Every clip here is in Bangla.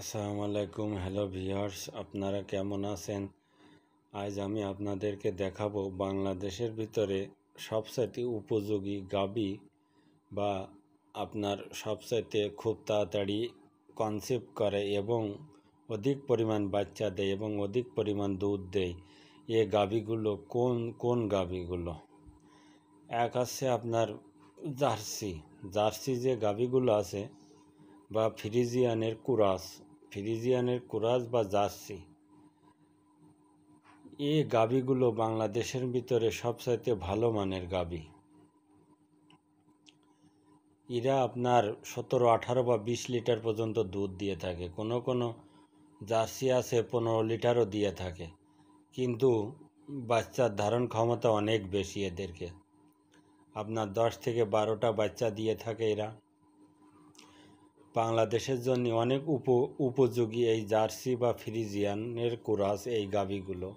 আসসালামু আলাইকুম হ্যালো ভিউয়ার্স আপনারা কেমন আছেন আজ আমি আপনাদেরকে দেখাবো বাংলাদেশের ভিতরে সবচাইতে উপযোগী গাবি বা আপনার সবচাইতে খুব তাড়াতাড়ি কনসেপ্ট করে এবং অধিক পরিমাণ বাচ্চা দেয় এবং অধিক পরিমাণ দুধ দেয় এ গাবিগুলো কোন কোন গাবিগুলো এক আছে আপনার জার্সি জার্সি যে গাবিগুলো আছে বা ফ্রিজিয়ানের কুরাস ফ্রিজিয়ানের কুরাজ বা জার্সি এ গাবিগুলো বাংলাদেশের ভিতরে সবচাইতে ভালো মানের গাবি এরা আপনার সতেরো আঠারো বা বিশ লিটার পর্যন্ত দুধ দিয়ে থাকে কোনো কোনো জার্সি আছে পনেরো লিটারও দিয়ে থাকে কিন্তু বাচ্চার ধারণ ক্ষমতা অনেক বেশি এদেরকে আপনার দশ থেকে বারোটা বাচ্চা দিয়ে থাকে এরা বাংলাদেশের জন্য অনেক উপ উপযোগী এই জার্সি বা ফ্রিজিয়ানের কোরাস এই গাভীগুলো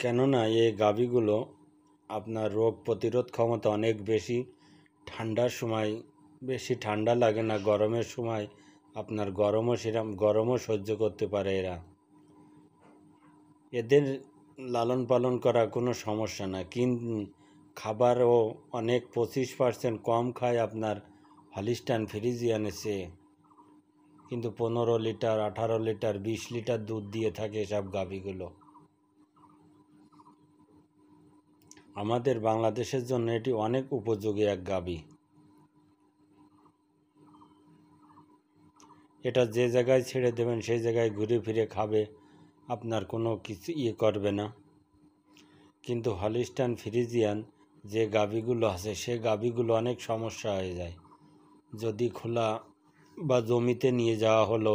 কেননা এই গাভীগুলো আপনার রোগ প্রতিরোধ ক্ষমতা অনেক বেশি ঠান্ডার সময় বেশি ঠান্ডা লাগে না গরমের সময় আপনার গরমও সেরকম গরমও সহ্য করতে পারে এরা এদের লালন পালন করা কোনো সমস্যা না কিন্তু খাবারও অনেক পঁচিশ পার্সেন্ট কম খায় আপনার হালিস্টান ফ্রিজিয়ানের এসে কিন্তু পনেরো লিটার আঠারো লিটার বিশ লিটার দুধ দিয়ে থাকে এসব গাভীগুলো আমাদের বাংলাদেশের জন্য এটি অনেক উপযোগী এক গাবি এটা যে জায়গায় ছেড়ে দেবেন সেই জায়গায় ঘুরে ফিরে খাবে আপনার কোনো কিছু ইয়ে করবে না কিন্তু হলিস্টান ফ্রিজিয়ান যে গাভিগুলো আছে সে গাভীগুলো অনেক সমস্যা হয়ে যায় যদি খোলা বা জমিতে নিয়ে যাওয়া হলো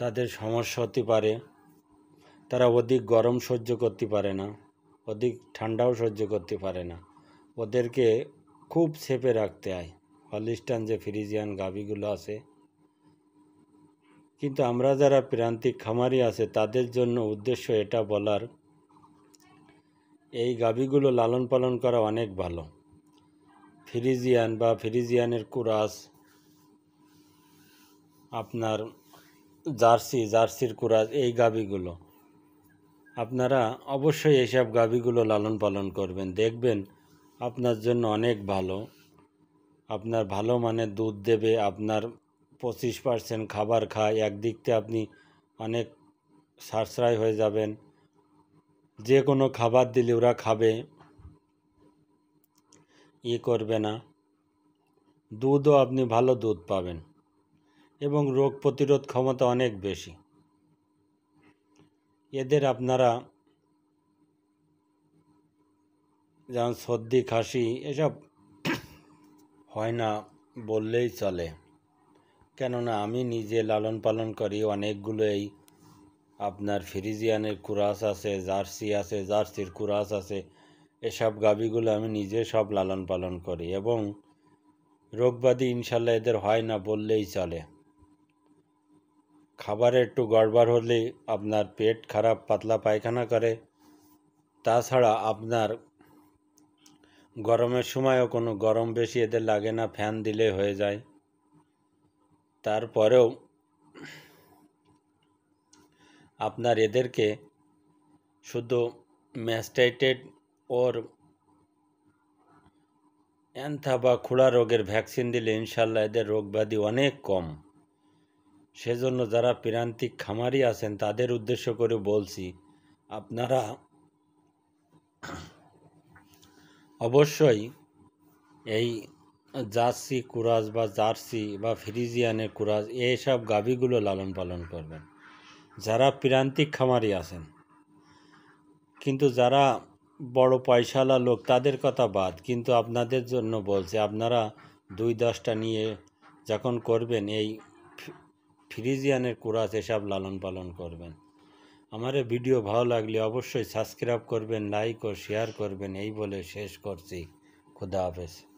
তাদের সমস্যা হতে পারে তারা অধিক গরম সহ্য করতে পারে না অধিক ঠান্ডাও সহ্য করতে পারে না ওদেরকে খুব ছেপে রাখতে হয় হলিস্টান যে ফ্রিজিয়ান গাভীগুলো আছে কিন্তু আমরা যারা প্রান্তিক খামারি আছে তাদের জন্য উদ্দেশ্য এটা বলার এই গাভীগুলো লালন পালন করা অনেক ভালো ফিরিজিয়ান বা ফ্রিজিয়ানের কুরাস আপনার জার্সি জার্সির কুরাস এই গাবিগুলো আপনারা অবশ্যই এইসব গাবিগুলো লালন পালন করবেন দেখবেন আপনার জন্য অনেক ভালো আপনার ভালো মানে দুধ দেবে আপনার পঁচিশ পার্সেন্ট খাবার খায় একদিক থেকে আপনি অনেক সাশ্রয় হয়ে যাবেন যে কোনো খাবার দিলে ওরা খাবে ইয়ে করবে না দুধও আপনি ভালো দুধ পাবেন এবং রোগ প্রতিরোধ ক্ষমতা অনেক বেশি এদের আপনারা যেমন সর্দি খাসি এসব হয় না বললেই চলে কেননা আমি নিজে লালন পালন করি অনেকগুলোই আপনার ফ্রিজিয়ানের কুরাস আছে জার্সি আছে জার্সির কুরাস আছে এসব গাভিগুলো আমি নিজে সব লালন পালন করি এবং রোগবাদী ইনশাল্লাহ এদের হয় না বললেই চলে খাবারে একটু গড়বড় হলে আপনার পেট খারাপ পাতলা পায়খানা করে তাছাড়া আপনার গরমের সময়ও কোনো গরম বেশি এদের লাগে না ফ্যান দিলে হয়ে যায় তারপরেও আপনার এদেরকে শুধু ম্যাস্টাইটেড ওর অ্যান্থা বা খোলা রোগের ভ্যাকসিন দিলে ইনশাল্লাহ এদের রোগব্যাধি অনেক কম সেজন্য যারা প্রান্তিক খামারি আছেন তাদের উদ্দেশ্য করে বলছি আপনারা অবশ্যই এই জার্সি কুরাজ বা জার্সি বা ফ্রিজিয়ানের কুরাজ এইসব গাভীগুলো লালন পালন করবেন যারা প্রান্তিক খামারি আছেন কিন্তু যারা বড় পয়সাওয়ালা লোক তাদের কথা বাদ কিন্তু আপনাদের জন্য বলছে আপনারা দুই দশটা নিয়ে যখন করবেন এই ফ্রিজিয়ানের কুরাস এসব লালন পালন করবেন আমার ভিডিও ভালো লাগলে অবশ্যই সাবস্ক্রাইব করবেন লাইক ও শেয়ার করবেন এই বলে শেষ করছি খুদা হাফেজ